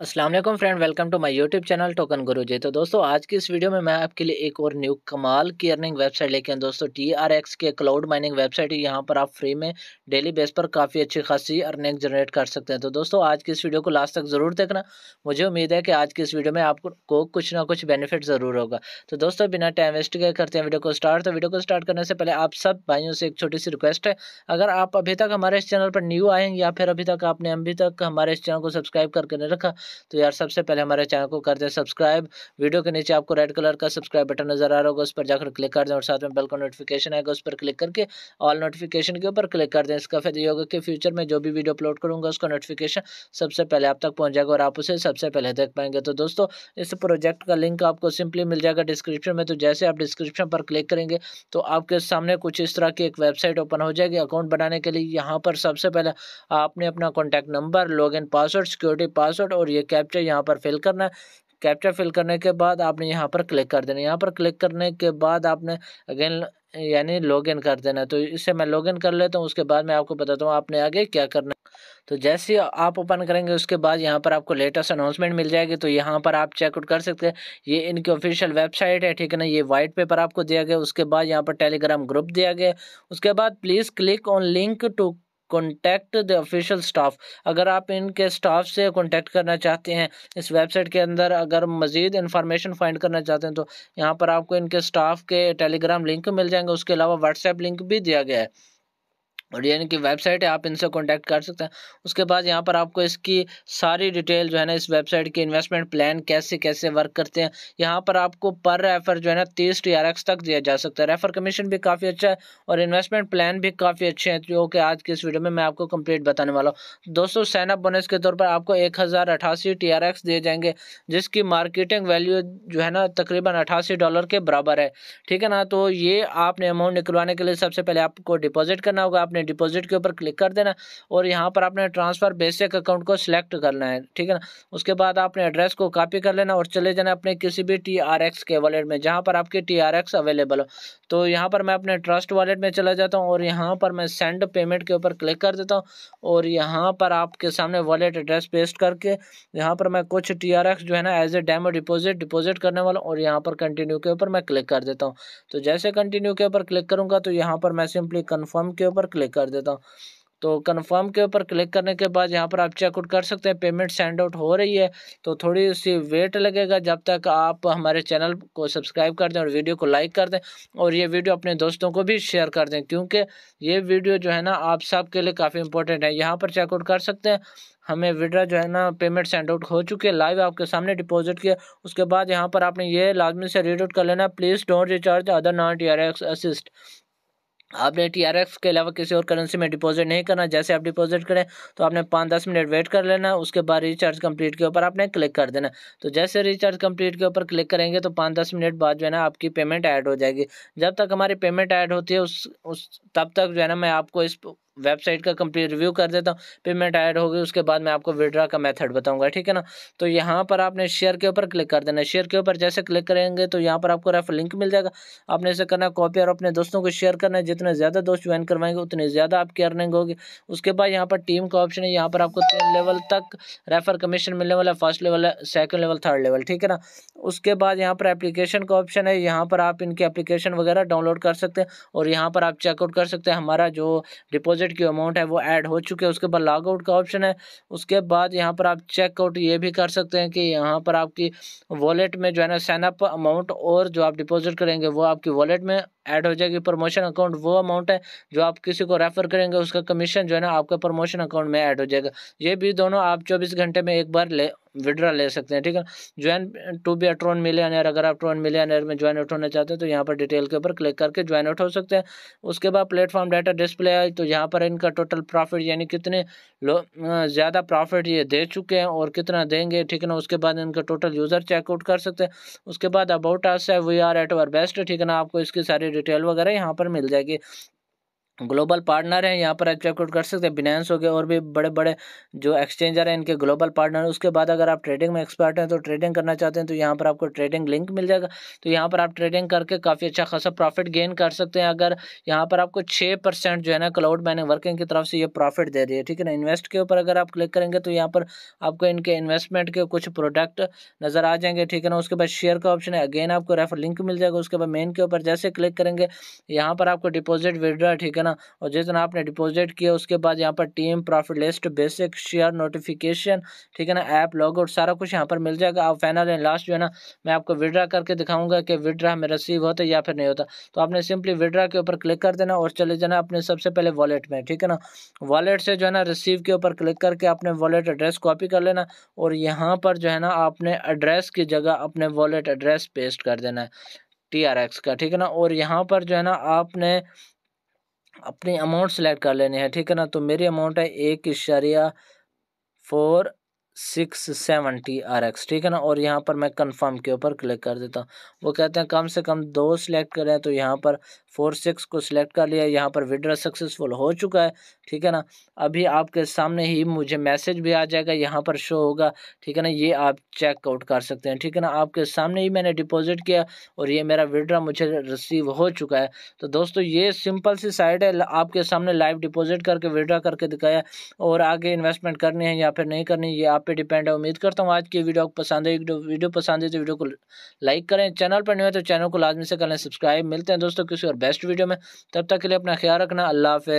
Aslam friend welcome to my YouTube channel token Guru ji तो दोस्तों आज की इस वीडियो में मैं आपके लिए एक और न्यू कमाल की अर्निंग वेबसाइट लेके आया दोस्तों टी आर एक्स के क्लाउड माइनिंग वेबसाइट है यहाँ पर आप फ्री में डेली बेस पर काफ़ी अच्छी खासी अर्निंग जनरेट कर सकते हैं तो दोस्तों आज की इस वीडियो को लास्ट तक ज़रूर देखना मुझे उम्मीद है कि आज की इस वीडियो में आपको कुछ ना कुछ बेनिफिट ज़रूर होगा तो दोस्तों बिना टाइम वेस्ट करते हैं वीडियो को स्टार्ट तो वीडियो को स्टार्ट करने से पहले आप सब भाइयों से एक छोटी सी रिक्वेस्ट है अगर आप अभी तक हमारे इस चैनल पर न्यू आएँ या फिर अभी तक आपने अभी तक हमारे इस चैनल को सब्सक्राइब करके नहीं रखा तो यार सबसे पहले हमारे चैनल को कर दें सब्सक्राइब वीडियो के नीचे आपको रेड कलर का सब्सक्राइब बटन नजर आ रहा होगा उस पर जाकर क्लिक कर दें और साथ में बेल का नोटिफिकेशन आएगा उस पर क्लिक करके ऑल नोटिफिकेशन के ऊपर क्लिक कर दें इसका फायदा ये होगा कि फ्यूचर में जो भी वीडियो अपलोड करूंगा उसका नोटिफिकेशन सबसे पहले आप तक पहुँच जाएगा और आप उसे सबसे पहले देख पाएंगे तो दोस्तों इस प्रोजेक्ट का लिंक आपको सिंपली मिल जाएगा डिस्क्रिप्शन में तो जैसे आप डिस्क्रिप्शन पर क्लिक करेंगे तो आपके सामने कुछ इस तरह की एक वेबसाइट ओपन हो जाएगी अकाउंट बनाने के लिए यहाँ पर सबसे पहले आपने अपना कॉन्टैक्ट नंबर इन पासवर्ड सिक्योरिटी पासवर्ड और ये कैप्चर यहाँ पर फिल करना है कैप्चर फिल करने के बाद आपने यहाँ पर क्लिक कर देना यहाँ पर क्लिक करने के बाद आपने अगेन यानी लॉग इन कर देना तो इससे मैं लॉग इन कर लेता हूँ उसके बाद मैं आपको बताता हूँ आपने आगे क्या करना तो जैसे ही आप ओपन करेंगे उसके बाद यहाँ पर आपको लेटेस्ट अनाउंसमेंट मिल जाएगी तो यहाँ पर आप चेकआउट कर सकते हैं ये इनकी ऑफिशियल वेबसाइट है ठीक है ना ये वाइट पेपर आपको दिया गया उसके बाद यहाँ पर टेलीग्राम ग्रुप दिया गया उसके बाद please click on link to contact the official staff अगर आप इनके स्टाफ से कॉन्टैक्ट करना चाहते हैं इस वेबसाइट के अंदर अगर मज़ीद इंफॉर्मेशन फाइंड करना चाहते हैं तो यहाँ पर आपको इनके स्टाफ के टेलीग्राम लिंक मिल जाएंगे उसके अलावा व्हाट्सएप लिंक भी दिया गया है और यानी कि वेबसाइट है आप इनसे कांटेक्ट कर सकते हैं उसके बाद यहाँ पर आपको इसकी सारी डिटेल जो है ना इस वेबसाइट की इन्वेस्टमेंट प्लान कैसे कैसे वर्क करते हैं यहाँ पर आपको पर रेफर जो है ना तीस टी आर तक दिया जा सकता है रेफर कमीशन भी काफ़ी अच्छा है और इन्वेस्टमेंट प्लान भी काफ़ी अच्छे हैं जो कि आज की इस वीडियो में मैं आपको कम्प्लीट बताने वाला हूँ दोस्तों सैनअप बोनस के तौर पर आपको एक हज़ार अठासी टी आर एक्स दिए जाएंगे जिसकी मार्केटिंग वैल्यू जो है ना तकरीबन अठासी डॉलर के बराबर है ठीक है ना तो ये आपने अमाउंट निकलवाने के लिए सबसे पहले आपको डिपॉजिट करना होगा आपने अपने डिपॉजिट के ऊपर क्लिक कर देना और यहाँ पर आपने ट्रांसफ़र बेसिक अकाउंट को सिलेक्ट करना है ठीक है ना उसके बाद आपने एड्रेस को कॉपी कर लेना और चले जाना अपने किसी भी टी आर एक्स के वॉलेट में जहाँ पर आपके टी आर एक्स अवेलेबल हो तो यहाँ पर मैं अपने ट्रस्ट वॉलेट में चला जाता हूँ और यहाँ पर मैं सेंड पेमेंट के ऊपर क्लिक कर देता हूँ और यहाँ पर आपके सामने वॉलेट एड्रेस पेस्ट करके यहाँ पर मैं कुछ टी आर एक्स जो है ना as a demo deposit deposit करने वाला और यहाँ पर कंटिन्यू के ऊपर मैं क्लिक कर देता हूँ तो जैसे कंटिन्यू के ऊपर क्लिक करूँगा तो यहाँ पर मैं सिंपली कन्फर्म के ऊपर क्लिक क्लिक कर देता हूँ तो कन्फर्म के ऊपर क्लिक करने के बाद यहाँ पर आप चेकआउट कर सकते हैं पेमेंट सेंड आउट हो रही है तो थोड़ी सी वेट लगेगा जब तक आप हमारे चैनल को सब्सक्राइब कर दें और वीडियो को लाइक कर दें और ये वीडियो अपने दोस्तों को भी शेयर कर दें क्योंकि ये वीडियो जो है ना आप सब के लिए काफ़ी इंपॉर्टेंट है यहाँ पर चेकआउट कर सकते हैं हमें विड्रा जो है ना पेमेंट सेंड आउट हो चुके हैं लाइव आपके सामने डिपॉजिट किया उसके बाद यहाँ पर आपने ये लाजमी से रीड आउट कर लेना please don't recharge other not your assist आपने टी आर एक्स के अलावा किसी और करेंसी में डिपॉजिट नहीं करना जैसे आप डिपॉजिट करें तो आपने पाँच दस मिनट वेट कर लेना उसके बाद रिचार्ज कंप्लीट के ऊपर आपने क्लिक कर देना तो जैसे रिचार्ज कंप्लीट के ऊपर क्लिक करेंगे तो पाँच दस मिनट बाद जो है ना आपकी पेमेंट ऐड हो जाएगी जब तक हमारी पेमेंट ऐड होती है उस उस तब तक जो है ना मैं आपको इस वेबसाइट का कंप्लीट रिव्यू कर देता हूँ पेमेंट ऐड होगी उसके बाद मैं आपको विड्रा का मेथड बताऊंगा ठीक है ना तो यहाँ पर आपने शेयर के ऊपर क्लिक कर देना शेयर के ऊपर जैसे क्लिक करेंगे तो यहाँ पर आपको रेफर लिंक मिल जाएगा आपने इसे करना कॉपी और अपने दोस्तों को शेयर करना है जितने ज़्यादा दोस्त ज्वाइन करवाएंगे उतनी ज़्यादा आपकी अर्निंग होगी उसके बाद यहाँ पर टीम का ऑप्शन है यहाँ पर आपको तीन लेवल तक रेफर कमीशन मिलने वाला है फर्स्ट लेवल है सेकेंड लेवल थर्ड लेवल ठीक है ना उसके बाद यहाँ पर एप्लीकेशन का ऑप्शन है यहाँ पर आप इनकी एप्लीकेशन वगैरह डाउनलोड कर सकते हैं और यहाँ पर आप चेकआउट कर सकते हैं हमारा जो डिपोजिट डिपॉजिट की अमाउंट है वो ऐड हो चुके हैं उसके बाद लॉगआउट का ऑप्शन है उसके बाद यहाँ पर आप चेकआउट ये भी कर सकते हैं कि यहाँ पर आपकी वॉलेट में जो है ना सैनअप अमाउंट और जो आप डिपॉजिट करेंगे वो आपकी वॉलेट में ऐड हो जाएगी प्रमोशन अकाउंट वो अमाउंट है जो आप किसी को रेफर करेंगे उसका कमीशन जो है ना आपका प्रमोशन अकाउंट में ऐड हो जाएगा ये भी दोनों आप चौबीस घंटे में एक बार ले विड्रा ले सकते हैं ठीक है join to be a Tron million अगर आप ट्रोन मिलियन में ज्वाइन आउट होना चाहते हैं तो यहाँ पर डिटेल के ऊपर क्लिक करके ज्वाइन आउट हो सकते हैं उसके बाद प्लेटफॉर्म डाटा डिस्प्ले आई तो यहाँ पर इनका टोटल प्रॉफिट यानी कितने ज़्यादा प्रॉफिट ये दे चुके हैं और कितना देंगे ठीक है ना उसके बाद इनका टोटल यूज़र चेकआउट कर सकते हैं उसके बाद अबाउट आस है we are at our best ठीक है ना आपको इसकी सारी डिटेल वगैरह यहाँ पर मिल जाएगी ग्लोबल पार्टनर हैं यहाँ पर आप चेकआउट कर सकते हैं बिनेंस हो गया और भी बड़े बड़े जो एक्सचेंजर हैं इनके ग्लोबल पार्टनर उसके बाद अगर आप ट्रेडिंग में एक्सपर्ट हैं तो ट्रेडिंग करना चाहते हैं तो यहाँ पर आपको ट्रेडिंग लिंक मिल जाएगा तो यहाँ पर आप ट्रेडिंग करके काफ़ी अच्छा खासा प्रॉफिट गेन कर सकते हैं अगर यहाँ पर आपको छः परसेंट जो है ना क्लाउड मैनिंग वर्किंग की तरफ से ये प्रॉफिट दे रही है ठीक है ना इन्वेस्ट के ऊपर अगर आप क्लिक करेंगे तो यहाँ पर आपको इनके इन्वेस्टमेंट के कुछ प्रोडक्ट नज़र आ जाएंगे ठीक है ना उसके बाद शेयर का ऑप्शन है अगेन आपको रेफर लिंक मिल जाएगा उसके बाद मेन के ऊपर जैसे क्लिक करेंगे यहाँ पर आपको डिपोजिट विड्रा ठीक है ना और जिस दिन आपने डिपॉजिट किया उसके बाद यहाँ पर team profit list basic share notification ठीक है ना ऐप लॉगआउट सारा कुछ यहाँ पर मिल जाएगा आप फाइनल एंड लास्ट जो है ना मैं आपको विड्रा करके दिखाऊंगा कि विड्रा हमें रिसीव होता है या फिर नहीं होता तो आपने सिंपली विड्रा के ऊपर क्लिक कर देना और चले जाना अपने सबसे पहले वॉलेट में ठीक है ना वॉलेट से जो है ना रिसीव के ऊपर क्लिक करके अपने वॉलेट एड्रेस कॉपी कर लेना और यहाँ पर जो है ना आपने एड्रेस की जगह अपने वॉलेट एड्रेस पेस्ट कर देना है टी आर एक्स का ठीक है ना और यहाँ पर जो है ना आपने अपनी अमाउंट सेलेक्ट कर लेनी है ठीक है ना तो मेरी अमाउंट है एक इशारिया four six seventy R X ठीक है ना और यहाँ पर मैं कंफर्म के ऊपर क्लिक कर देता हूँ वो कहते हैं कम से कम दो सिलेक्ट करें तो यहाँ पर फोर सिक्स को सिलेक्ट कर लिया यहाँ पर विड्रा सक्सेसफुल हो चुका है ठीक है ना अभी आपके सामने ही मुझे मैसेज भी आ जाएगा यहाँ पर शो होगा ठीक है ना ये आप चेकआउट कर सकते हैं ठीक है ना आपके सामने ही मैंने डिपॉजिट किया और ये मेरा विड्रा मुझे रिसीव हो चुका है तो दोस्तों ये सिंपल सी साइड है आपके सामने लाइव डिपॉजिट करके विड्रा करके दिखाया और आगे इन्वेस्टमेंट करनी है या फिर नहीं करनी ये आप पे डिपेंड है उम्मीद करता हूँ आज की वीडियो आपको पसंद है वीडियो पसंद है तो वीडियो को लाइक करें चैनल पर नहीं है तो चैनल को लाजमी से कर लें सब्सक्राइब मिलते हैं दोस्तों किसी और बेस्ट वीडियो में तब तक के लिए अपना ख्याल रखना अल्लाह हाफ